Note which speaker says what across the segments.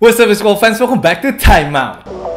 Speaker 1: What's up, it's Skull fans? Welcome back to Timeout.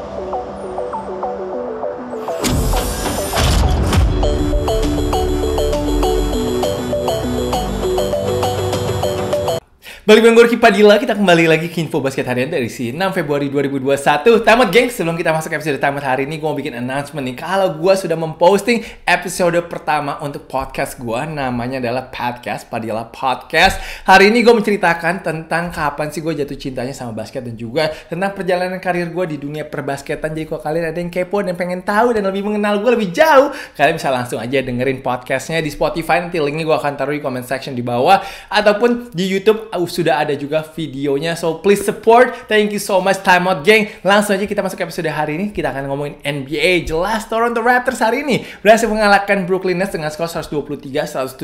Speaker 1: Balik dengan Gorky Padilla, kita kembali lagi ke Info Basket Harian dari si 6 Februari 2021. Tamat geng, sebelum kita masuk episode tamat hari ini, gue mau bikin announcement nih. Kalau gue sudah memposting episode pertama untuk podcast gue, namanya adalah Podcast, Padilla Podcast. Hari ini gue menceritakan tentang kapan sih gue jatuh cintanya sama basket dan juga tentang perjalanan karir gue di dunia perbasketan. Jadi kalau kalian ada yang kepo dan pengen tahu dan lebih mengenal gue lebih jauh, kalian bisa langsung aja dengerin podcastnya di Spotify. Nanti linknya gue akan taruh di comment section di bawah. Ataupun di Youtube, sudah ada juga videonya. So please support. Thank you so much time out geng. Langsung aja kita masuk ke episode hari ini. Kita akan ngomongin NBA. Jelas Toronto Raptors hari ini berhasil mengalahkan Brooklyn Nets dengan skor 123-117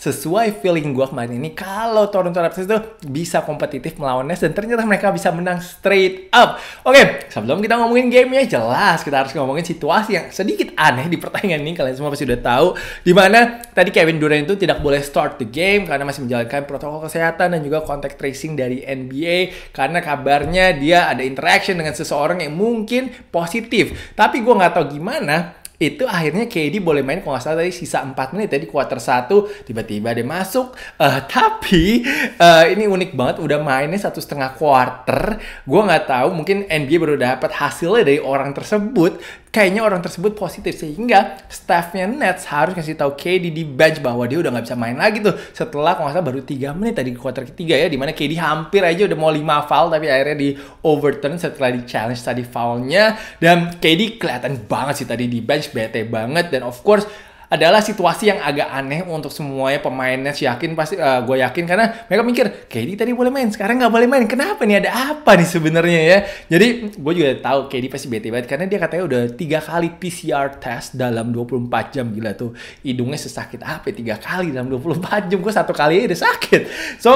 Speaker 1: sesuai feeling gua kemarin ini kalau Toronto Raptors itu bisa kompetitif melawan Nets dan ternyata mereka bisa menang straight up. Oke, okay, sebelum kita ngomongin gamenya jelas kita harus ngomongin situasi yang sedikit aneh di pertandingan ini kalian semua pasti udah tahu di mana tadi Kevin Durant itu tidak boleh start the game karena masih menjalankan protokol kesehatan dan juga kontak tracing dari NBA karena kabarnya dia ada interaction dengan seseorang yang mungkin positif. Tapi gue nggak tahu gimana itu akhirnya KD boleh main kalau nggak salah tadi sisa 4 menit tadi ya di quarter 1 tiba-tiba dia masuk uh, tapi uh, ini unik banget udah mainnya satu setengah quarter gue nggak tahu mungkin NBA baru dapat hasilnya dari orang tersebut kayaknya orang tersebut positif sehingga staffnya Nets harus kasih tahu KD di bench bahwa dia udah nggak bisa main lagi tuh setelah kalau nggak salah baru 3 menit tadi di quarter ketiga ya dimana KD hampir aja udah mau 5 foul tapi akhirnya di overturn setelah di challenge tadi foulnya dan KD kelihatan banget sih tadi di bench Ziyech bete banget dan of course adalah situasi yang agak aneh untuk semuanya pemainnya yakin pasti uh, eh, gue yakin karena mereka mikir KD tadi boleh main sekarang nggak boleh main kenapa nih ada apa nih sebenarnya ya jadi gue juga tahu KD pasti bete banget karena dia katanya udah tiga kali PCR test dalam 24 jam gila tuh hidungnya sesakit apa ya? tiga kali dalam 24 jam gue satu kali aja udah sakit so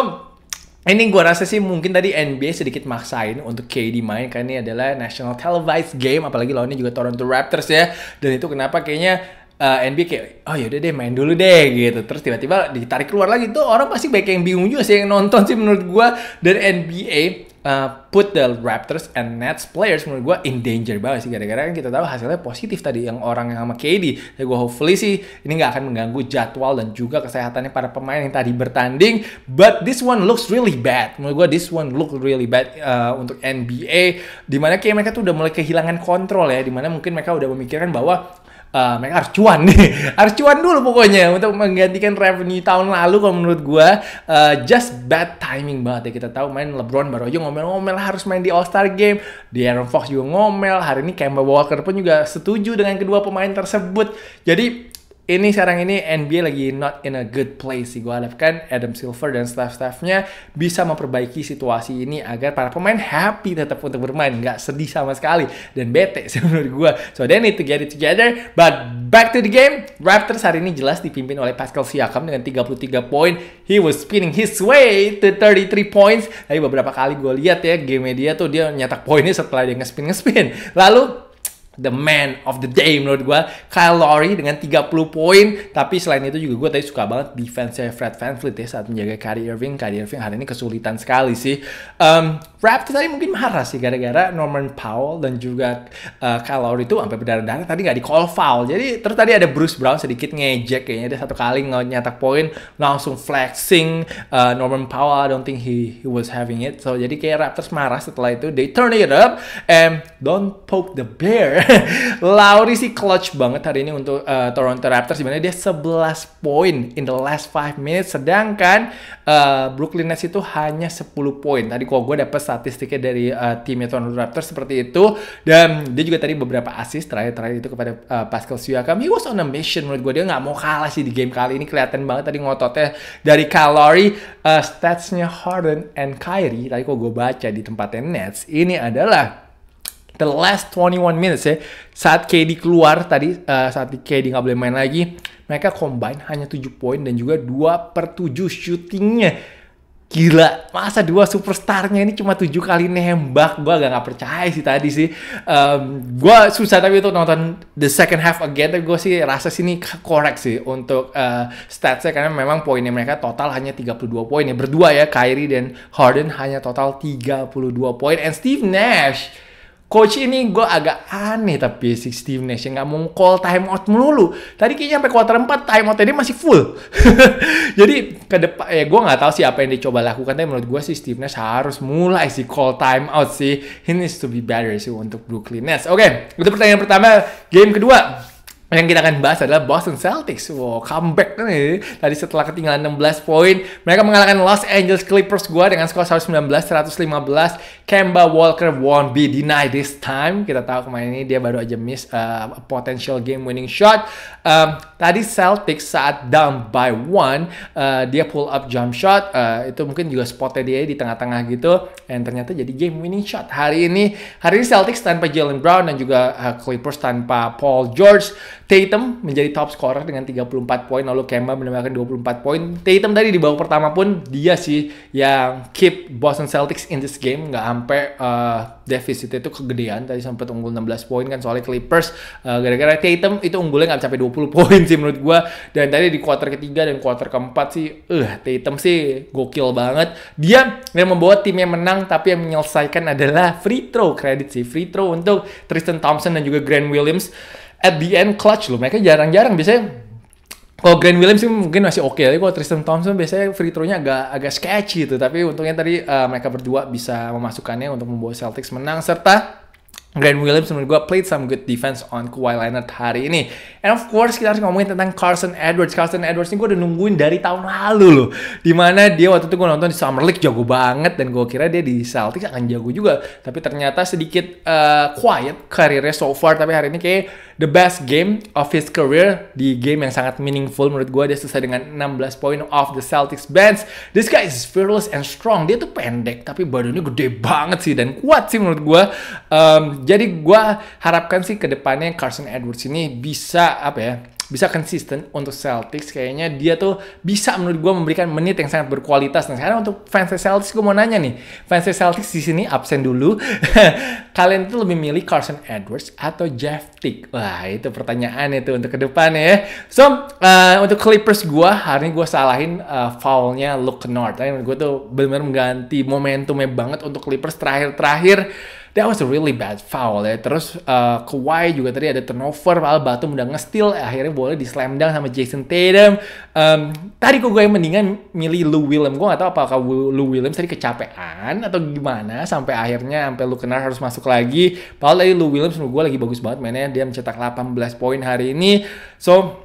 Speaker 1: Eh, ini gue rasa sih mungkin tadi NBA sedikit maksain untuk KD main karena ini adalah national televised game apalagi lawannya juga Toronto Raptors ya dan itu kenapa kayaknya uh, eh, NBA kayak oh yaudah deh main dulu deh gitu terus tiba-tiba ditarik keluar lagi tuh orang pasti baik yang bingung juga sih yang nonton sih menurut gue dan NBA Eh, put the Raptors and Nets players menurut gue in danger banget sih gara-gara kan kita tahu hasilnya positif tadi yang orang yang sama KD jadi ya gue hopefully sih ini nggak akan mengganggu jadwal dan juga kesehatannya para pemain yang tadi bertanding but this one looks really bad menurut gue this one look really bad uh, untuk NBA dimana kayak mereka tuh udah mulai kehilangan kontrol ya dimana mungkin mereka udah memikirkan bahwa uh, mereka harus cuan nih harus cuan dulu pokoknya untuk menggantikan revenue tahun lalu kalau menurut gue uh, just bad timing banget ya kita tahu main LeBron baru aja ngomel-ngomel harus main di All Star Game di Aaron Fox juga ngomel hari ini Kemba Walker pun juga setuju dengan kedua pemain tersebut jadi ini sekarang ini NBA lagi not in a good place sih. Gue harapkan Adam Silver dan staff-staffnya bisa memperbaiki situasi ini agar para pemain happy tetap untuk bermain, nggak sedih sama sekali dan bete sih menurut gue. So they need to get it together. But back to the game, Raptors hari ini jelas dipimpin oleh Pascal Siakam dengan 33 poin. He was spinning his way to 33 points. Tapi beberapa kali gue lihat ya game dia tuh dia nyetak poinnya setelah dia nge-spin-nge-spin. ngespin ngespin. Lalu the man of the day menurut gue. Kyle Lowry dengan 30 poin. Tapi selain itu juga gue tadi suka banget defense-nya Fred Fleet ya saat menjaga Kyrie Irving. Kyrie Irving hari ini kesulitan sekali sih. Um, Raptors tadi mungkin marah sih gara-gara Norman Powell dan juga uh, Kyle Lowry itu sampai berdarah-darah tadi gak di call foul. Jadi terus tadi ada Bruce Brown sedikit ngejek kayaknya dia satu kali nyetak poin langsung flexing uh, Norman Powell I don't think he he was having it. So jadi kayak Raptors marah setelah itu they turn it up and don't poke the bear Lauri sih clutch banget hari ini untuk uh, Toronto Raptors. Sebenarnya dia 11 poin in the last 5 minutes. Sedangkan uh, Brooklyn Nets itu hanya 10 poin. Tadi kalau gue dapet statistiknya dari uh, timnya Toronto Raptors seperti itu. Dan dia juga tadi beberapa assist terakhir-terakhir itu kepada uh, Pascal Siakam. He was on a mission menurut gue. Dia gak mau kalah sih di game kali ini. Kelihatan banget tadi ngototnya dari Kalori. Uh, statsnya Harden and Kyrie. Tadi kalau gue baca di tempatnya Nets. Ini adalah the last 21 minutes ya. Saat KD keluar tadi, uh, saat KD nggak boleh main lagi, mereka combine hanya 7 poin dan juga 2 per 7 shootingnya. Gila, masa dua superstarnya ini cuma tujuh kali nembak? Gue agak nggak percaya sih tadi sih. Um, gue susah tapi itu nonton the second half again. Tapi gue sih rasa sini korek sih untuk uh, statsnya. Karena memang poinnya mereka total hanya 32 poin ya. Berdua ya, Kyrie dan Harden hanya total 32 poin. And Steve Nash coach ini gue agak aneh tapi si Steve Nash yang gak mau call time out melulu. Tadi kayaknya sampai quarter 4 time out masih full. Jadi ke depan ya gue gak tahu sih apa yang dicoba lakukan tapi menurut gue sih Steve Nash harus mulai sih call time out sih. He needs to be better sih untuk Brooklyn Nets. Oke, okay, itu pertanyaan pertama. Game kedua, yang kita akan bahas adalah Boston Celtics. Wow, comeback nih. Tadi setelah ketinggalan 16 poin, mereka mengalahkan Los Angeles Clippers gua dengan skor 119-115. Kemba Walker won't be denied this time. Kita tahu kemarin ini dia baru aja miss uh, a potential game winning shot. Um, tadi Celtics saat down by one, uh, dia pull up jump shot. Uh, itu mungkin juga spotnya dia di tengah-tengah gitu. Dan ternyata jadi game winning shot. Hari ini, hari ini Celtics tanpa Jalen Brown dan juga uh, Clippers tanpa Paul George Tatum menjadi top scorer dengan 34 poin, lalu Kemba menambahkan 24 poin. Tatum tadi di babak pertama pun dia sih yang keep Boston Celtics in this game, nggak sampai uh, itu kegedean. Tadi sempat unggul 16 poin kan soalnya Clippers gara eh, gara-gara Tatum itu unggulnya nggak sampai 20 poin sih menurut gua Dan tadi di quarter ketiga dan quarter keempat sih, uh, Tatum sih gokil banget. Dia yang membawa timnya menang tapi yang menyelesaikan adalah free throw credit sih, free throw untuk Tristan Thompson dan juga Grant Williams at the end clutch loh. Mereka jarang-jarang biasanya kalau Grant Williams sih mungkin masih oke, okay. tapi kalau Tristan Thompson biasanya free throw-nya agak agak sketchy itu. Tapi untungnya tadi uh, mereka berdua bisa memasukkannya untuk membawa Celtics menang serta Grant Williams menurut gue played some good defense on Kawhi Leonard hari ini. And of course kita harus ngomongin tentang Carson Edwards. Carson Edwards ini gue udah nungguin dari tahun lalu loh. Dimana dia waktu itu gue nonton di Summer League jago banget. Dan gue kira dia di Celtics akan jago juga. Tapi ternyata sedikit uh, quiet karirnya so far. Tapi hari ini kayak the best game of his career. Di game yang sangat meaningful menurut gue. Dia selesai dengan 16 point off the Celtics bench. This guy is fearless and strong. Dia tuh pendek tapi badannya gede banget sih. Dan kuat sih menurut gue. Um, jadi gue harapkan sih kedepannya Carson Edwards ini bisa apa ya bisa konsisten untuk Celtics kayaknya dia tuh bisa menurut gue memberikan menit yang sangat berkualitas nah sekarang untuk fans Celtics gue mau nanya nih fans Celtics di sini absen dulu kalian tuh lebih milih Carson Edwards atau Jeff Tick wah itu pertanyaan itu untuk kedepannya ya so uh, untuk Clippers gue hari ini gue salahin uh, foulnya Luke Kennard gue tuh benar-benar mengganti momentumnya banget untuk Clippers terakhir-terakhir that was a really bad foul ya. Terus uh, Kawhi juga tadi ada turnover, Al Batum udah ngestil, eh, akhirnya boleh di slam dunk sama Jason Tatum. Um, tadi kok gue mendingan milih Lou Williams, gue gak tau apakah Lou Williams tadi kecapean atau gimana sampai akhirnya sampai lu kena harus masuk lagi. Padahal tadi Lou Williams menurut gue lagi bagus banget mainnya, dia mencetak 18 poin hari ini. So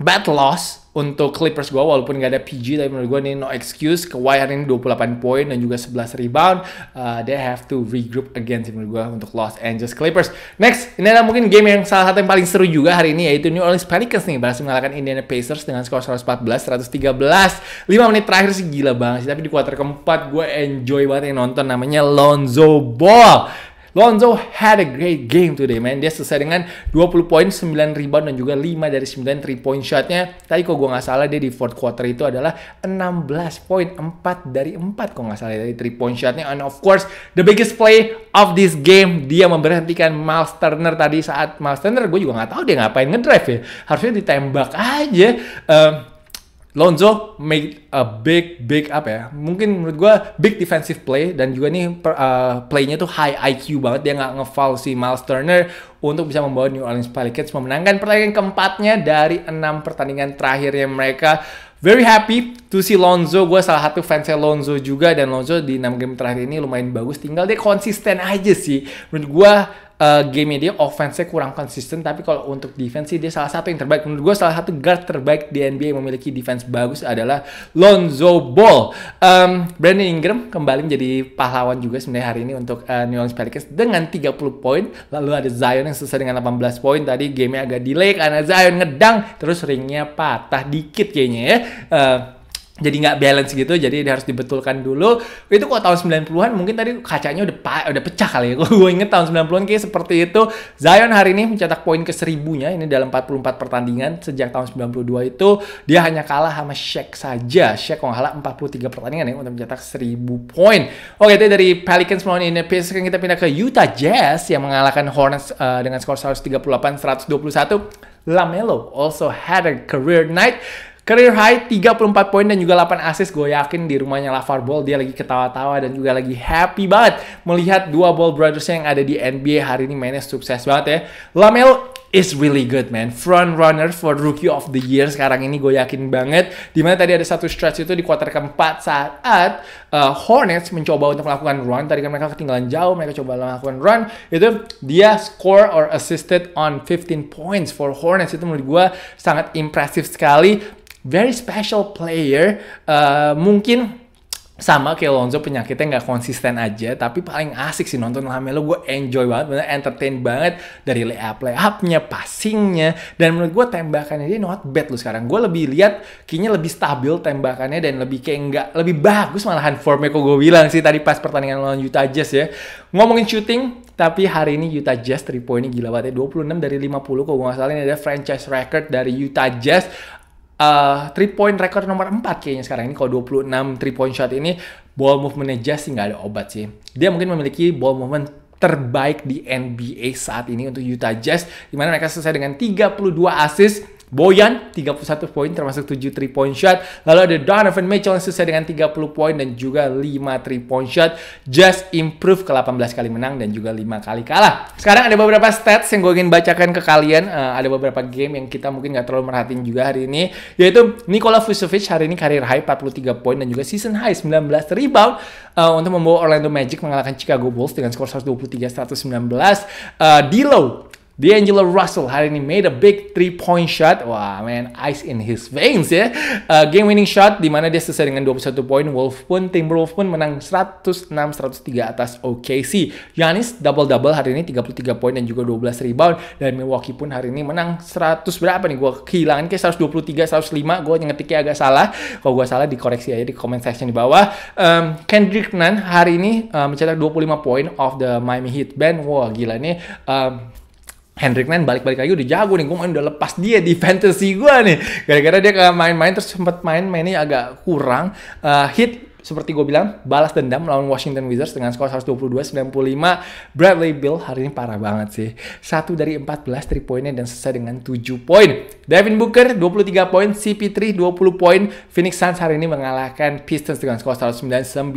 Speaker 1: bad loss untuk Clippers gue walaupun gak ada PG tapi menurut gue ini no excuse Kawhi hari ini 28 poin dan juga 11 rebound uh, they have to regroup again sih menurut gue untuk Los Angeles Clippers next ini adalah mungkin game yang salah satu yang paling seru juga hari ini yaitu New Orleans Pelicans nih berhasil mengalahkan Indiana Pacers dengan skor 114 113 5 menit terakhir sih gila banget sih tapi di kuarter keempat gue enjoy banget yang nonton namanya Lonzo Ball Lonzo had a great game today, man. Dia selesai dengan 20 poin, 9 rebound, dan juga 5 dari 9 3-point shotnya. Tapi kok gue gak salah, dia di fourth quarter itu adalah 16 poin, 4 dari 4 Kok gak salah dari 3-point shotnya. And of course, the biggest play of this game, dia memberhentikan Miles Turner tadi saat Miles Turner, gue juga gak tahu dia ngapain ngedrive ya. Harusnya ditembak aja. Um, Lonzo make a big big apa ya. Mungkin menurut gue big defensive play dan juga nih per, uh, playnya tuh high IQ banget dia nggak ngefoul si Miles Turner untuk bisa membawa New Orleans Pelicans memenangkan pertandingan keempatnya dari enam pertandingan terakhirnya mereka. Very happy to see Lonzo. Gue salah satu fansnya Lonzo juga dan Lonzo di 6 game terakhir ini lumayan bagus. Tinggal dia konsisten aja sih. Menurut gue uh, eh, game dia offense-nya kurang konsisten tapi kalau untuk defense sih dia salah satu yang terbaik menurut gue salah satu guard terbaik di NBA yang memiliki defense bagus adalah Lonzo Ball um, Brandon Ingram kembali menjadi pahlawan juga sebenarnya hari ini untuk uh, New Orleans Pelicans dengan 30 poin lalu ada Zion yang selesai dengan 18 poin tadi game-nya agak delay karena Zion ngedang terus ringnya patah dikit kayaknya ya uh, jadi nggak balance gitu jadi harus dibetulkan dulu itu kok tahun 90-an mungkin tadi kacanya udah pa, udah pecah kali ya gue inget tahun 90-an kayak seperti itu Zion hari ini mencetak poin ke seribunya ini dalam 44 pertandingan sejak tahun 92 itu dia hanya kalah sama Shaq saja Shaq kok kalah 43 pertandingan ya untuk mencetak 1000 poin oke itu dari Pelicans melawan ini. sekarang kita pindah ke Utah Jazz yang mengalahkan Hornets uh, dengan skor 138-121 LaMelo also had a career night Career high 34 poin dan juga 8 assist. Gue yakin di rumahnya Lavar Ball dia lagi ketawa-tawa dan juga lagi happy banget melihat dua Ball Brothers yang ada di NBA hari ini mainnya sukses banget ya. Lamel is really good man. Front runner for rookie of the year sekarang ini gue yakin banget. Dimana tadi ada satu stretch itu di kuarter keempat saat uh, Hornets mencoba untuk melakukan run. Tadi kan mereka ketinggalan jauh, mereka coba melakukan run. Itu dia score or assisted on 15 points for Hornets. Itu menurut gue sangat impressive sekali very special player uh, mungkin sama kayak Lonzo penyakitnya nggak konsisten aja tapi paling asik sih nonton Lamelo gue enjoy banget bener entertain banget dari up layup layupnya passingnya dan menurut gue tembakannya dia not bad lo sekarang gue lebih lihat kayaknya lebih stabil tembakannya dan lebih kayak nggak lebih bagus malahan formnya kok gue bilang sih tadi pas pertandingan lawan Utah Jazz ya ngomongin shooting tapi hari ini Utah Jazz 3 point gila banget ya. 26 dari 50 kalau gue nggak salah ini ada franchise record dari Utah Jazz uh, three point record nomor 4 kayaknya sekarang ini kalau 26 three point shot ini ball movementnya Jazz sih nggak ada obat sih. Dia mungkin memiliki ball movement terbaik di NBA saat ini untuk Utah Jazz di mana mereka selesai dengan 32 assist Boyan 31 poin termasuk 7 3 point shot. Lalu ada Donovan Mitchell yang selesai dengan 30 poin dan juga 5 3 point shot. Just improve ke 18 kali menang dan juga 5 kali kalah. Sekarang ada beberapa stats yang gue ingin bacakan ke kalian. Uh, ada beberapa game yang kita mungkin nggak terlalu merhatiin juga hari ini. Yaitu Nikola Vucevic hari ini karir high 43 poin dan juga season high 19 rebound uh, untuk membawa Orlando Magic mengalahkan Chicago Bulls dengan skor 123-119. Uh, eh, D'Lo D'Angelo Russell hari ini made a big three point shot. Wah, man, ice in his veins ya. Uh, game winning shot di mana dia selesai dengan 21 poin. Wolf pun Timberwolves pun menang 106-103 atas OKC. Giannis double double hari ini 33 poin dan juga 12 rebound dan Milwaukee pun hari ini menang 100 berapa nih? gue kehilangan kayak 123 105. gue ngetiknya agak salah. Kalau gue salah dikoreksi aja di comment section di bawah. Um, Kendrick Nunn hari ini uh, mencetak 25 poin of the Miami Heat band. Wah, gila nih. Um, Hendrik Nen balik-balik lagi udah jago nih, gue main udah lepas dia di fantasy gue nih. Gara-gara dia main-main terus sempat main mainnya agak kurang, uh, hit seperti gue bilang, balas dendam melawan Washington Wizards dengan skor 122-95. Bradley Bill hari ini parah banget sih. Satu dari 14 3 poinnya dan selesai dengan 7 poin. Devin Booker 23 poin, CP3 20 poin. Phoenix Suns hari ini mengalahkan Pistons dengan skor 109-92.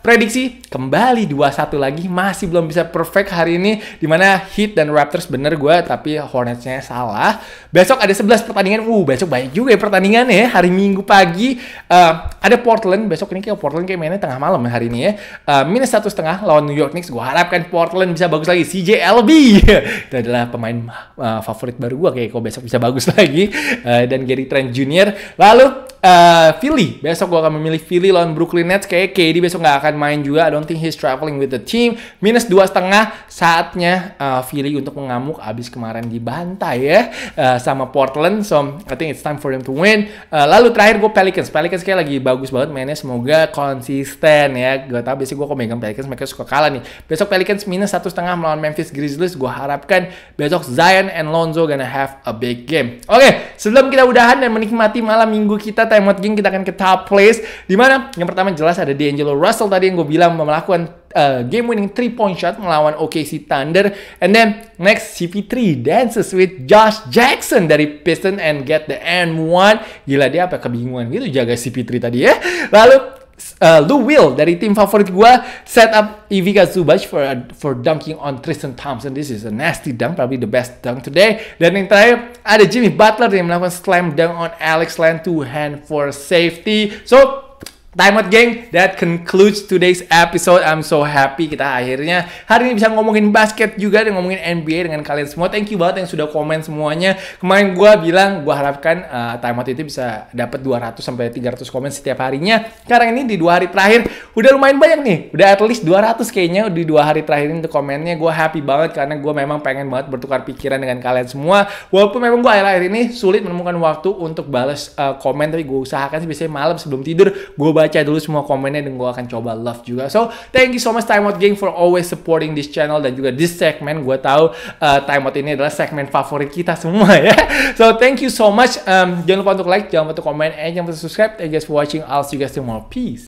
Speaker 1: Prediksi kembali 2-1 lagi, masih belum bisa perfect hari ini. Dimana Heat dan Raptors bener gue, tapi Hornetsnya salah. Besok ada 11 pertandingan, uh besok banyak juga ya pertandingannya ya. Hari Minggu pagi, uh, ada Portland besok besok ini kayak Portland kayak mainnya tengah malam ya hari ini ya. Uh, minus satu setengah lawan New York Knicks. Gue harapkan Portland bisa bagus lagi. CJ LB itu adalah pemain uh, favorit baru gue kayak kok besok bisa bagus lagi. Uh, dan Gary Trent Jr. Lalu uh, Philly. Besok gue akan memilih Philly lawan Brooklyn Nets. Kayaknya KD besok nggak akan main juga. I don't think he's traveling with the team. Minus dua setengah saatnya uh, Philly untuk mengamuk abis kemarin dibantai ya uh, sama Portland. So I think it's time for them to win. Uh, lalu terakhir gue Pelicans. Pelicans kayak lagi bagus banget mainnya. Semoga konsisten ya. Gue tau biasanya gue kok megang Pelicans mereka suka kalah nih. Besok Pelicans minus satu setengah melawan Memphis Grizzlies. Gue harapkan besok Zion and Lonzo gonna have a big game. Oke, okay, sebelum kita udahan dan menikmati malam minggu kita tadi out game kita akan ke top place. mana yang pertama jelas ada D'Angelo Russell tadi yang gue bilang melakukan uh, game winning 3 point shot melawan OKC Thunder. And then next CP3 dances with Josh Jackson dari Piston and get the and one. Gila dia apa kebingungan gitu jaga CP3 tadi ya. Lalu uh, Lou Will dari tim favorit gue set up Ivica Zubac for a, uh, for dunking on Tristan Thompson. This is a nasty dunk, probably the best dunk today. Dan yang terakhir ada Jimmy Butler yang melakukan slam dunk on Alex Len two hand for safety. So Time out geng, that concludes today's episode. I'm so happy kita akhirnya hari ini bisa ngomongin basket juga dan ngomongin NBA dengan kalian semua. Thank you banget yang sudah komen semuanya. Kemarin gue bilang gue harapkan uh, time out itu bisa dapat 200 sampai 300 komen setiap harinya. Sekarang ini di dua hari terakhir udah lumayan banyak nih. Udah at least 200 kayaknya di dua hari terakhir ini untuk komennya. Gue happy banget karena gue memang pengen banget bertukar pikiran dengan kalian semua. Walaupun memang gue akhir-akhir ini sulit menemukan waktu untuk balas uh, eh, komen tapi gue usahakan sih biasanya malam sebelum tidur gue baca dulu semua komennya dan gue akan coba love juga. So, thank you so much Time Out Gang for always supporting this channel dan juga this segment. Gue tahu uh, Time Out ini adalah segmen favorit kita semua ya. So, thank you so much. Um, jangan lupa untuk like, jangan lupa untuk komen, and jangan lupa subscribe. Thank you guys for watching. I'll see you guys tomorrow. Peace.